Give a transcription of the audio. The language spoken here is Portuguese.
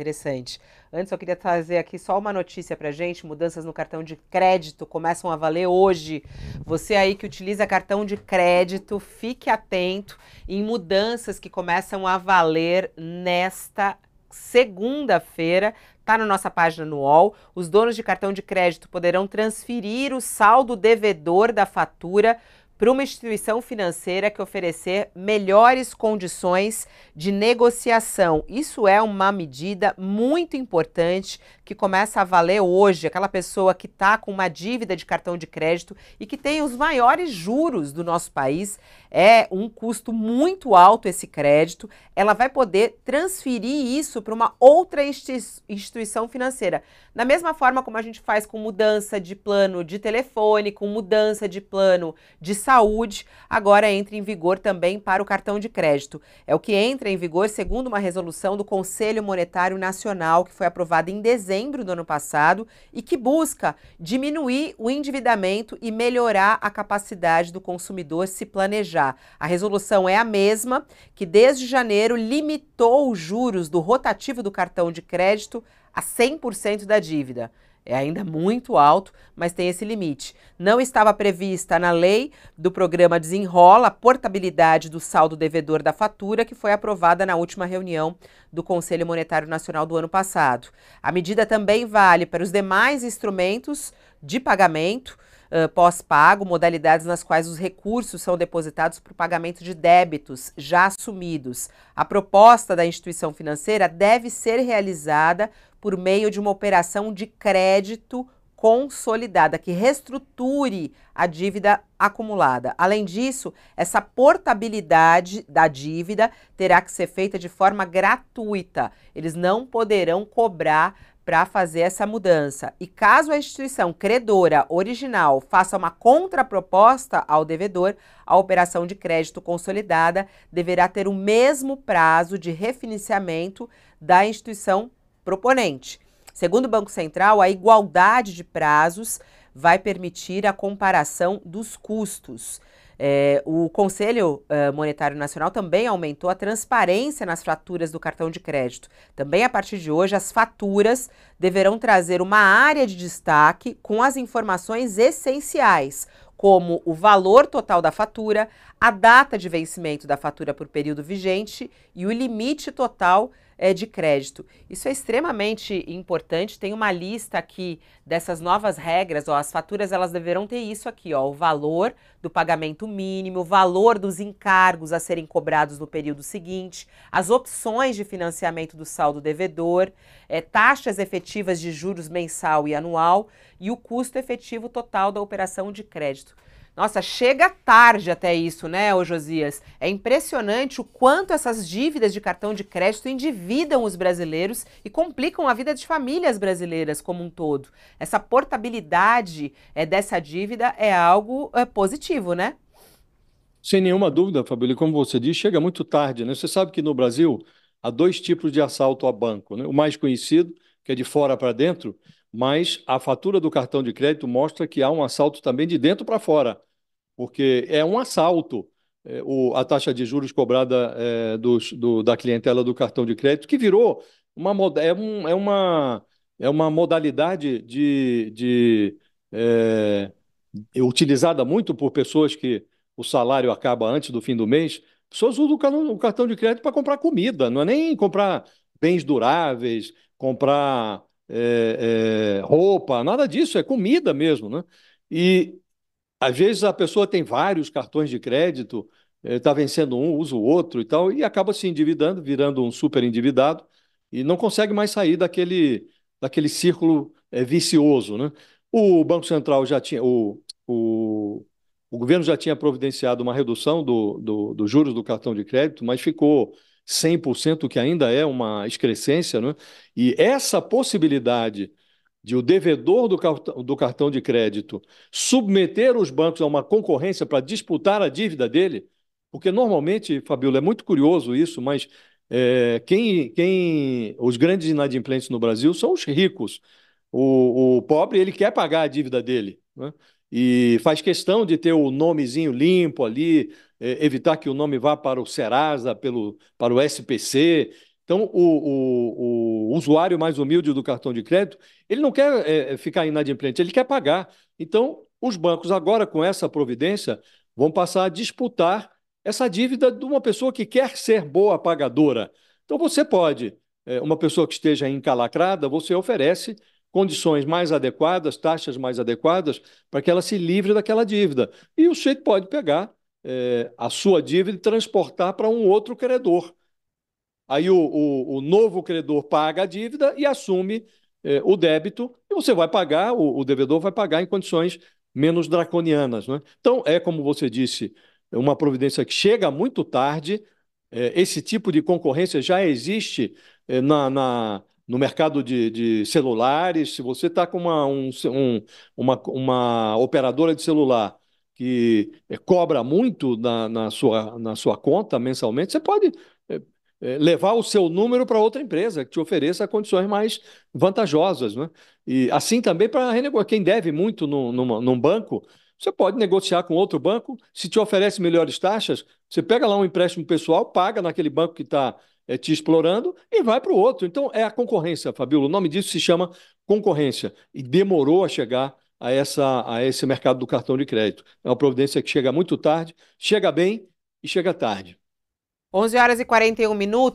Interessante. Antes, eu queria trazer aqui só uma notícia para gente: mudanças no cartão de crédito começam a valer hoje. Você aí que utiliza cartão de crédito, fique atento em mudanças que começam a valer nesta segunda-feira, está na nossa página no UOL. Os donos de cartão de crédito poderão transferir o saldo devedor da fatura para uma instituição financeira que oferecer melhores condições de negociação. Isso é uma medida muito importante que começa a valer hoje, aquela pessoa que está com uma dívida de cartão de crédito e que tem os maiores juros do nosso país, é um custo muito alto esse crédito, ela vai poder transferir isso para uma outra instituição financeira. Da mesma forma como a gente faz com mudança de plano de telefone, com mudança de plano de saúde, agora entra em vigor também para o cartão de crédito. É o que entra em vigor segundo uma resolução do Conselho Monetário Nacional que foi aprovada em dezembro dezembro do ano passado e que busca diminuir o endividamento e melhorar a capacidade do consumidor se planejar. A resolução é a mesma que desde janeiro limitou os juros do rotativo do cartão de crédito a 100% da dívida. É ainda muito alto, mas tem esse limite. Não estava prevista na lei do programa Desenrola a portabilidade do saldo devedor da fatura, que foi aprovada na última reunião do Conselho Monetário Nacional do ano passado. A medida também vale para os demais instrumentos de pagamento. Uh, pós-pago, modalidades nas quais os recursos são depositados para o pagamento de débitos já assumidos. A proposta da instituição financeira deve ser realizada por meio de uma operação de crédito consolidada, que reestruture a dívida acumulada. Além disso, essa portabilidade da dívida terá que ser feita de forma gratuita. Eles não poderão cobrar para fazer essa mudança. E caso a instituição credora original faça uma contraproposta ao devedor, a operação de crédito consolidada deverá ter o mesmo prazo de refinanciamento da instituição proponente. Segundo o Banco Central, a igualdade de prazos vai permitir a comparação dos custos. É, o Conselho é, Monetário Nacional também aumentou a transparência nas faturas do cartão de crédito. Também a partir de hoje, as faturas deverão trazer uma área de destaque com as informações essenciais, como o valor total da fatura, a data de vencimento da fatura por período vigente e o limite total é, de crédito. Isso é extremamente importante. Tem uma lista aqui dessas novas regras. Ó, as faturas elas deverão ter isso aqui: ó, o valor do pagamento mínimo, o valor dos encargos a serem cobrados no período seguinte, as opções de financiamento do saldo devedor, é, taxas efetivas de juros mensal e anual e o custo efetivo total da operação de crédito. Nossa, chega tarde até isso, né, ô Josias? É impressionante o quanto essas dívidas de cartão de crédito endividam os brasileiros e complicam a vida de famílias brasileiras como um todo. Essa portabilidade é, dessa dívida é algo é, positivo, né? Sem nenhuma dúvida, Fabíola. Como você diz, chega muito tarde, né? Você sabe que no Brasil há dois tipos de assalto a banco, né? O mais conhecido, que é de fora para dentro, mas a fatura do cartão de crédito mostra que há um assalto também de dentro para fora, porque é um assalto é, o, a taxa de juros cobrada é, dos, do, da clientela do cartão de crédito, que virou uma, é, um, é uma, é uma modalidade de, de é, utilizada muito por pessoas que o salário acaba antes do fim do mês, pessoas usam o cartão de crédito para comprar comida, não é nem comprar bens duráveis, comprar é, é, roupa, nada disso, é comida mesmo, né? E às vezes a pessoa tem vários cartões de crédito, está é, vencendo um, usa o outro e tal, e acaba se endividando, virando um super endividado, e não consegue mais sair daquele, daquele círculo é, vicioso, né? O Banco Central já tinha, o, o, o governo já tinha providenciado uma redução do, do, do juros do cartão de crédito, mas ficou 100%, que ainda é uma excrescência, né? e essa possibilidade de o devedor do cartão, do cartão de crédito submeter os bancos a uma concorrência para disputar a dívida dele, porque normalmente, Fabíola, é muito curioso isso, mas é, quem, quem os grandes inadimplentes no Brasil são os ricos. O, o pobre ele quer pagar a dívida dele. Né? e faz questão de ter o nomezinho limpo ali, é, evitar que o nome vá para o Serasa, pelo, para o SPC. Então, o, o, o usuário mais humilde do cartão de crédito, ele não quer é, é, ficar inadimplente, ele quer pagar. Então, os bancos, agora com essa providência, vão passar a disputar essa dívida de uma pessoa que quer ser boa pagadora. Então, você pode, é, uma pessoa que esteja encalacrada, você oferece condições mais adequadas, taxas mais adequadas, para que ela se livre daquela dívida. E o sujeito pode pegar é, a sua dívida e transportar para um outro credor. Aí o, o, o, novo credor paga a dívida e assume é, o débito, e você vai pagar, o, o, devedor vai pagar em condições menos draconianas. Né? Então, é como você disse, é uma providência que chega muito tarde. É, esse tipo de concorrência já existe na, na, no mercado de, de celulares, se você está com uma, um, um, uma, uma operadora de celular que eh, cobra muito na, na, sua, na sua conta mensalmente, você pode eh, eh, levar o seu número para outra empresa que te ofereça condições mais vantajosas. Né? E assim também para renegociar. Quem deve muito no, numa, num banco, você pode negociar com outro banco. Se te oferece melhores taxas, você pega lá um empréstimo pessoal, paga naquele banco que está é, te explorando e vai para o outro. Então é a concorrência, Fabíola. O nome disso se chama concorrência e demorou a chegar a, essa, a esse mercado do cartão de crédito. É uma providência que chega muito tarde, chega bem e chega tarde. 11 horas e 41 minutos.